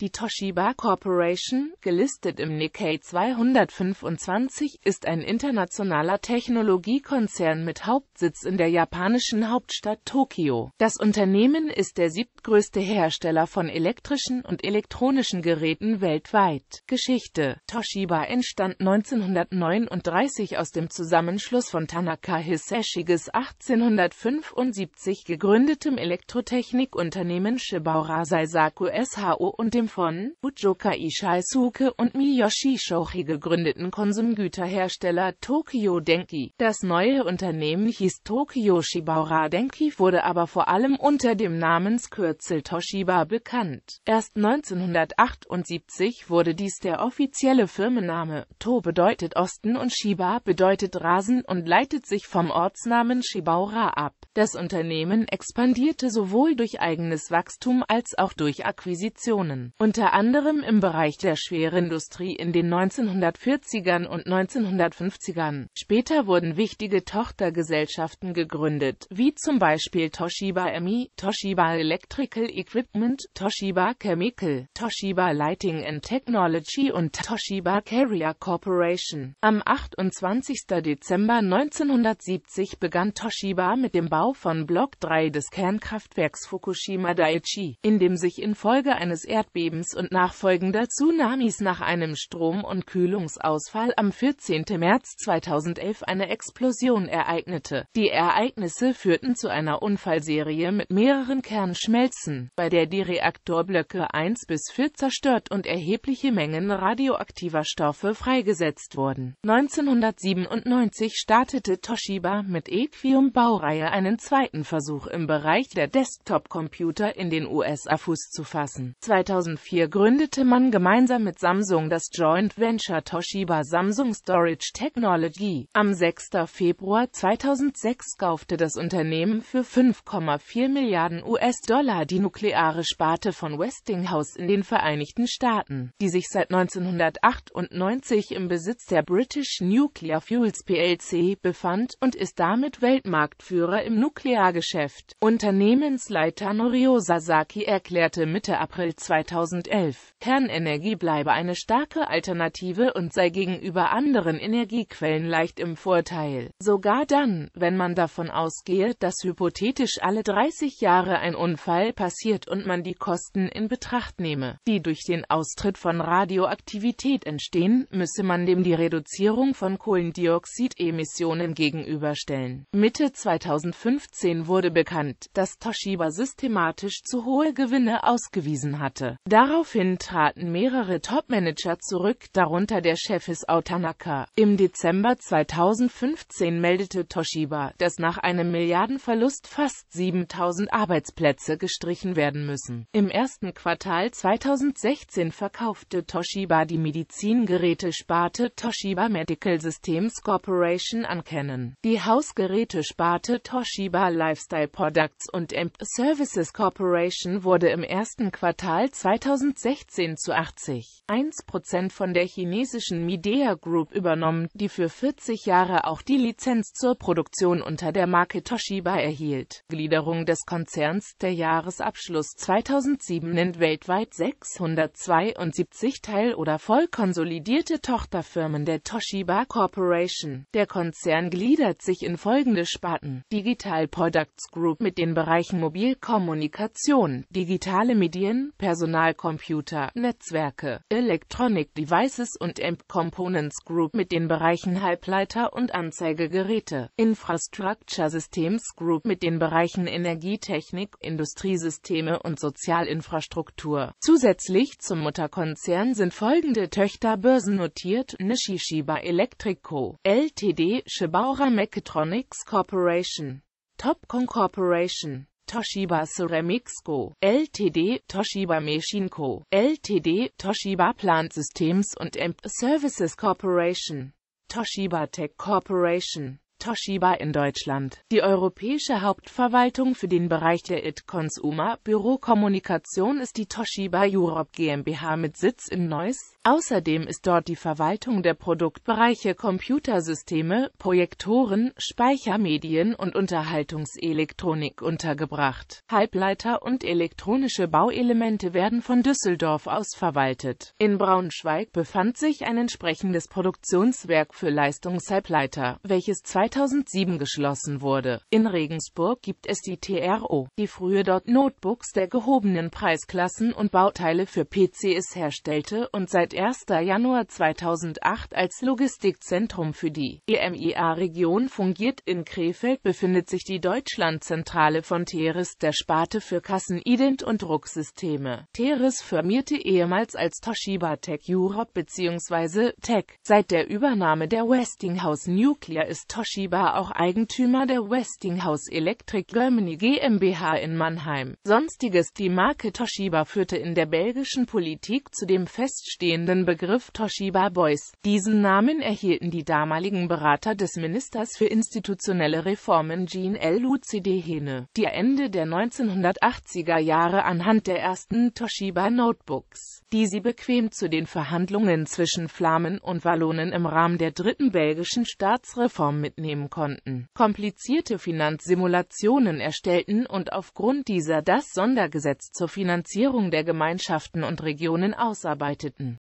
Die Toshiba Corporation, gelistet im Nikkei 225, ist ein internationaler Technologiekonzern mit Hauptsitz in der japanischen Hauptstadt Tokio. Das Unternehmen ist der siebtgrößte Hersteller von elektrischen und elektronischen Geräten weltweit. Geschichte Toshiba entstand 1939 aus dem Zusammenschluss von Tanaka Hiseshiges 1875 gegründetem Elektrotechnikunternehmen Shibaura Saisaku SHO und dem von Fujoka Ishizuke und Miyoshi Shohei gegründeten Konsumgüterhersteller Tokyo Denki. Das neue Unternehmen hieß Tokyo Shibaura Denki, wurde aber vor allem unter dem Namenskürzel Toshiba bekannt. Erst 1978 wurde dies der offizielle Firmenname. To bedeutet Osten und Shiba bedeutet Rasen und leitet sich vom Ortsnamen Shibaura ab. Das Unternehmen expandierte sowohl durch eigenes Wachstum als auch durch Akquisitionen unter anderem im Bereich der Schwerindustrie in den 1940ern und 1950ern. Später wurden wichtige Tochtergesellschaften gegründet, wie zum Beispiel Toshiba EMI, Toshiba Electrical Equipment, Toshiba Chemical, Toshiba Lighting and Technology und Toshiba Carrier Corporation. Am 28. Dezember 1970 begann Toshiba mit dem Bau von Block 3 des Kernkraftwerks Fukushima Daiichi, in dem sich infolge eines Erdbebens Erdbebens und nachfolgender Tsunamis nach einem Strom- und Kühlungsausfall am 14. März 2011 eine Explosion ereignete. Die Ereignisse führten zu einer Unfallserie mit mehreren Kernschmelzen, bei der die Reaktorblöcke 1 bis 4 zerstört und erhebliche Mengen radioaktiver Stoffe freigesetzt wurden. 1997 startete Toshiba mit Equium-Baureihe einen zweiten Versuch im Bereich der Desktop-Computer in den USA Fuß zu fassen. 2005 2004 gründete man gemeinsam mit Samsung das Joint Venture Toshiba Samsung Storage Technology. Am 6. Februar 2006 kaufte das Unternehmen für 5,4 Milliarden US-Dollar die nukleare Sparte von Westinghouse in den Vereinigten Staaten, die sich seit 1998 im Besitz der British Nuclear Fuels plc befand und ist damit Weltmarktführer im Nukleargeschäft. Unternehmensleiter Norio Sasaki erklärte Mitte April 2006, 2011. Kernenergie bleibe eine starke Alternative und sei gegenüber anderen Energiequellen leicht im Vorteil. Sogar dann, wenn man davon ausgehe, dass hypothetisch alle 30 Jahre ein Unfall passiert und man die Kosten in Betracht nehme, die durch den Austritt von Radioaktivität entstehen, müsse man dem die Reduzierung von Kohlendioxidemissionen gegenüberstellen. Mitte 2015 wurde bekannt, dass Toshiba systematisch zu hohe Gewinne ausgewiesen hatte. Daraufhin traten mehrere Topmanager zurück, darunter der Chef Hisao Tanaka. Im Dezember 2015 meldete Toshiba, dass nach einem Milliardenverlust fast 7000 Arbeitsplätze gestrichen werden müssen. Im ersten Quartal 2016 verkaufte Toshiba die Medizingerätesparte Toshiba Medical Systems Corporation an Canon, die Hausgerätesparte Toshiba Lifestyle Products und Amp Services Corporation wurde im ersten Quartal 2016 2016 zu 80,1% von der chinesischen Midea Group übernommen, die für 40 Jahre auch die Lizenz zur Produktion unter der Marke Toshiba erhielt. Gliederung des Konzerns Der Jahresabschluss 2007 nennt weltweit 672 Teil- oder voll konsolidierte Tochterfirmen der Toshiba Corporation. Der Konzern gliedert sich in folgende Sparten. Digital Products Group mit den Bereichen Mobilkommunikation, digitale Medien, Personal Personalcomputer, Netzwerke, Electronic Devices und Amp Components Group mit den Bereichen Halbleiter und Anzeigegeräte, Infrastructure Systems Group mit den Bereichen Energietechnik, Industriesysteme und Sozialinfrastruktur. Zusätzlich zum Mutterkonzern sind folgende Töchter börsennotiert Nishishiba Electric Co. Ltd. Shibaura Mechatronics Corporation Topcon Corporation Toshiba Ceramics Co. Ltd. Toshiba Machine Co. Ltd. Toshiba Plant Systems und M Services Corporation Toshiba Tech Corporation Toshiba in Deutschland. Die europäische Hauptverwaltung für den Bereich der IT-Consumer Bürokommunikation ist die Toshiba Europe GmbH mit Sitz in Neuss. Außerdem ist dort die Verwaltung der Produktbereiche Computersysteme, Projektoren, Speichermedien und Unterhaltungselektronik untergebracht. Halbleiter und elektronische Bauelemente werden von Düsseldorf aus verwaltet. In Braunschweig befand sich ein entsprechendes Produktionswerk für Leistungshalbleiter, welches 2000 2007 geschlossen wurde. In Regensburg gibt es die TRO, die früher dort Notebooks der gehobenen Preisklassen und Bauteile für PCs herstellte und seit 1. Januar 2008 als Logistikzentrum für die EMEA-Region fungiert. In Krefeld befindet sich die Deutschlandzentrale von Teres, der Sparte für Kassenident und Drucksysteme. Teres firmierte ehemals als Toshiba Tech Europe bzw. Tech. Seit der Übernahme der Westinghouse Nuclear ist Toshiba Toshiba auch Eigentümer der Westinghouse Electric Germany GmbH in Mannheim. Sonstiges Die Marke Toshiba führte in der belgischen Politik zu dem feststehenden Begriff Toshiba Boys. Diesen Namen erhielten die damaligen Berater des Ministers für institutionelle Reformen Jean L. Lucide Hene, die Ende der 1980er Jahre anhand der ersten Toshiba Notebooks, die sie bequem zu den Verhandlungen zwischen Flamen und Wallonen im Rahmen der dritten belgischen Staatsreform mitnehmen aufnehmen konnten, komplizierte Finanzsimulationen erstellten und aufgrund dieser das Sondergesetz zur Finanzierung der Gemeinschaften und Regionen ausarbeiteten